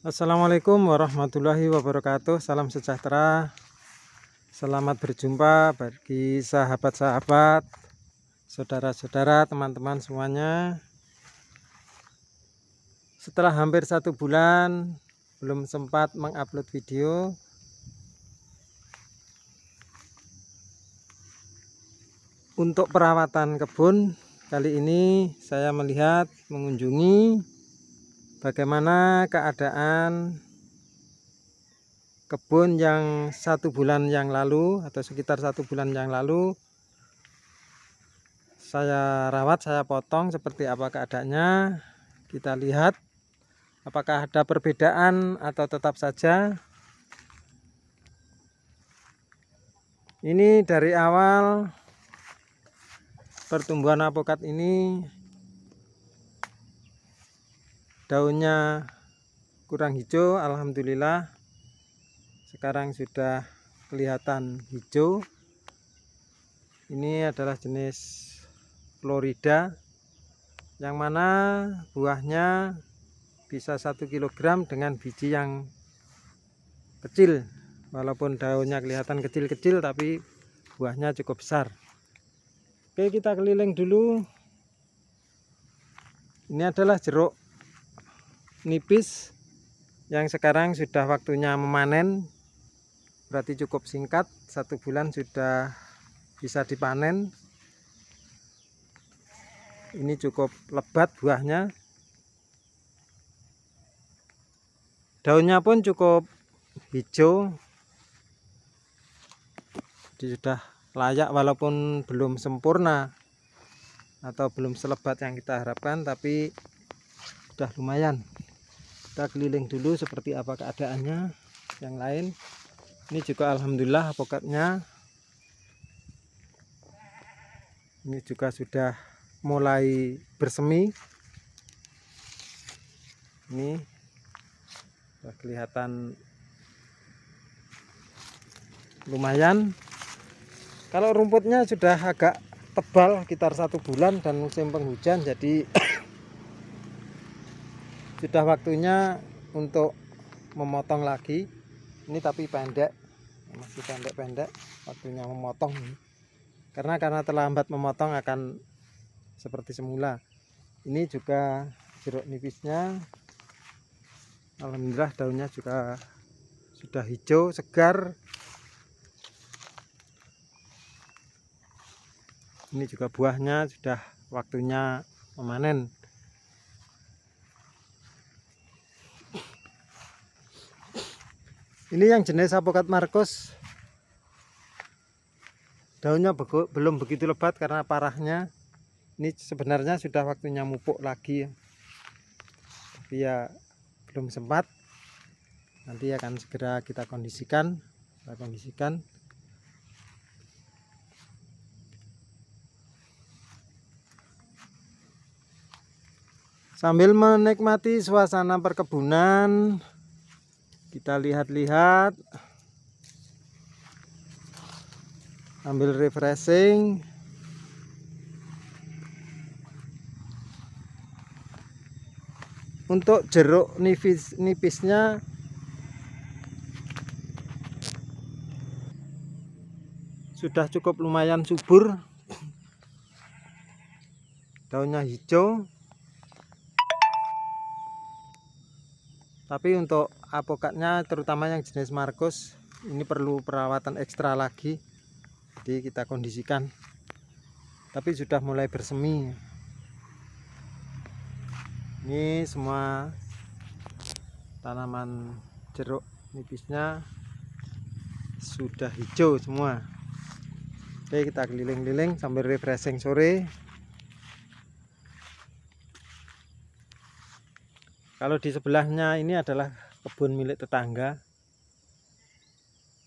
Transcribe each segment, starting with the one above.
Assalamualaikum warahmatullahi wabarakatuh Salam sejahtera Selamat berjumpa bagi sahabat-sahabat Saudara-saudara, teman-teman semuanya Setelah hampir satu bulan Belum sempat mengupload video Untuk perawatan kebun Kali ini saya melihat mengunjungi bagaimana keadaan kebun yang satu bulan yang lalu atau sekitar satu bulan yang lalu saya rawat saya potong seperti apa keadaannya kita lihat apakah ada perbedaan atau tetap saja ini dari awal pertumbuhan apokat ini daunnya kurang hijau Alhamdulillah sekarang sudah kelihatan hijau ini adalah jenis Florida yang mana buahnya bisa 1 kg dengan biji yang kecil walaupun daunnya kelihatan kecil-kecil tapi buahnya cukup besar oke kita keliling dulu ini adalah jeruk nipis yang sekarang sudah waktunya memanen berarti cukup singkat satu bulan sudah bisa dipanen ini cukup lebat buahnya daunnya pun cukup hijau jadi sudah layak walaupun belum sempurna atau belum selebat yang kita harapkan tapi sudah lumayan kita keliling dulu seperti apa keadaannya yang lain ini juga Alhamdulillah pokoknya ini juga sudah mulai bersemi ini sudah kelihatan lumayan kalau rumputnya sudah agak tebal sekitar satu bulan dan musim penghujan jadi sudah waktunya untuk memotong lagi ini tapi pendek masih pendek-pendek waktunya memotong karena karena terlambat memotong akan seperti semula ini juga jeruk nipisnya Alhamdulillah daunnya juga sudah hijau segar ini juga buahnya sudah waktunya memanen Ini yang jenis apokat markus Daunnya belum begitu lebat karena parahnya. Ini sebenarnya sudah waktunya mupuk lagi. Tapi ya belum sempat. Nanti akan segera kita kondisikan. Kita kondisikan. Sambil menikmati suasana perkebunan, kita lihat-lihat ambil refreshing untuk jeruk nipis nipisnya sudah cukup lumayan subur daunnya hijau tapi untuk apokatnya terutama yang jenis Markus, ini perlu perawatan ekstra lagi jadi kita kondisikan tapi sudah mulai bersemi ini semua tanaman jeruk nipisnya sudah hijau semua oke kita keliling-keliling sambil refreshing sore kalau di sebelahnya ini adalah kebun milik tetangga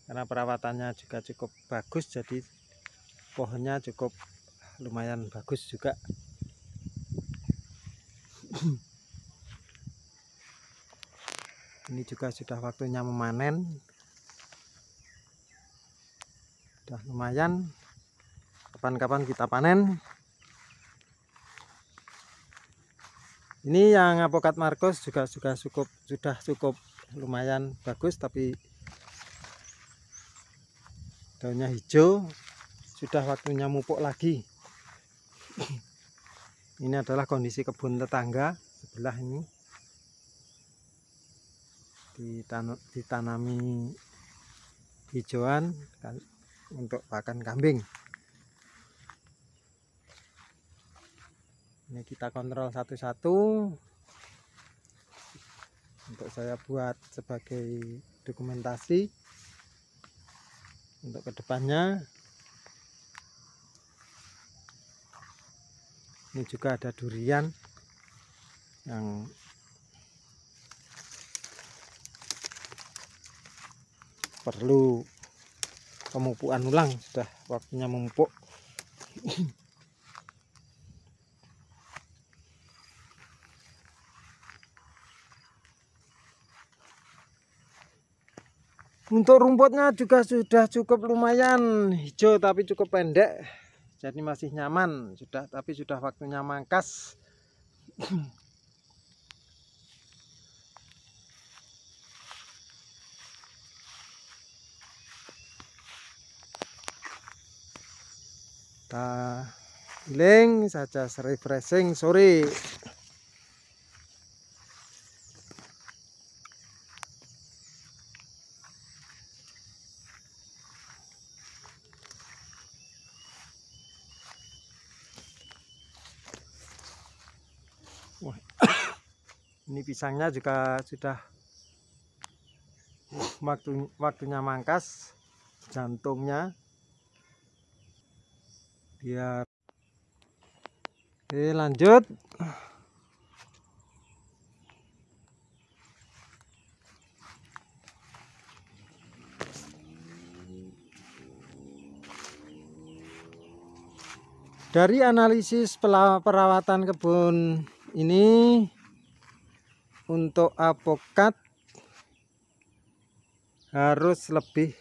karena perawatannya juga cukup bagus jadi pohonnya cukup lumayan bagus juga ini juga sudah waktunya memanen sudah lumayan kapan-kapan kita panen ini yang apokat Markus juga juga cukup sudah cukup lumayan bagus tapi daunnya hijau sudah waktunya mupuk lagi ini adalah kondisi kebun tetangga sebelah ini ditan ditanami hijauan untuk pakan kambing ini kita kontrol satu-satu untuk saya buat sebagai dokumentasi untuk kedepannya ini juga ada durian yang perlu pemupukan ulang sudah waktunya memupuk untuk rumputnya juga sudah cukup lumayan hijau tapi cukup pendek jadi masih nyaman sudah tapi sudah waktunya mangkas kita link saja refreshing sorry. ini pisangnya juga sudah waktu waktunya mangkas jantungnya biar oke lanjut dari analisis perawatan kebun ini untuk apokat harus lebih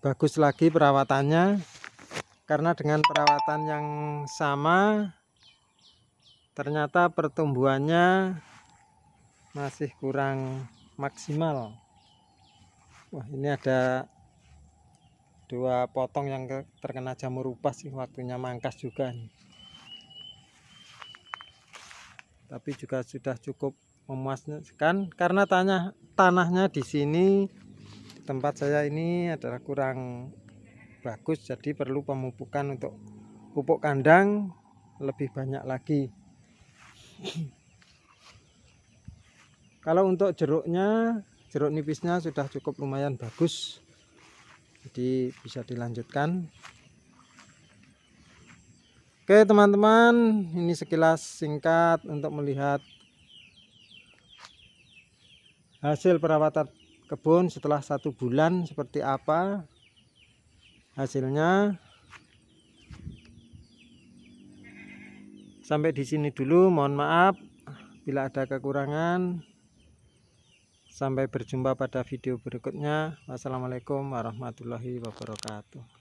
bagus lagi perawatannya karena dengan perawatan yang sama ternyata pertumbuhannya masih kurang maksimal Wah ini ada dua potong yang terkena jamur upas sih waktunya mangkas juga nih tapi juga sudah cukup memuaskan karena tanah tanahnya di sini tempat saya ini adalah kurang bagus jadi perlu pemupukan untuk pupuk kandang lebih banyak lagi kalau untuk jeruknya jeruk nipisnya sudah cukup lumayan bagus jadi bisa dilanjutkan Oke teman-teman, ini sekilas singkat untuk melihat hasil perawatan kebun setelah satu bulan seperti apa hasilnya. Sampai di sini dulu, mohon maaf bila ada kekurangan. Sampai berjumpa pada video berikutnya. Wassalamualaikum warahmatullahi wabarakatuh.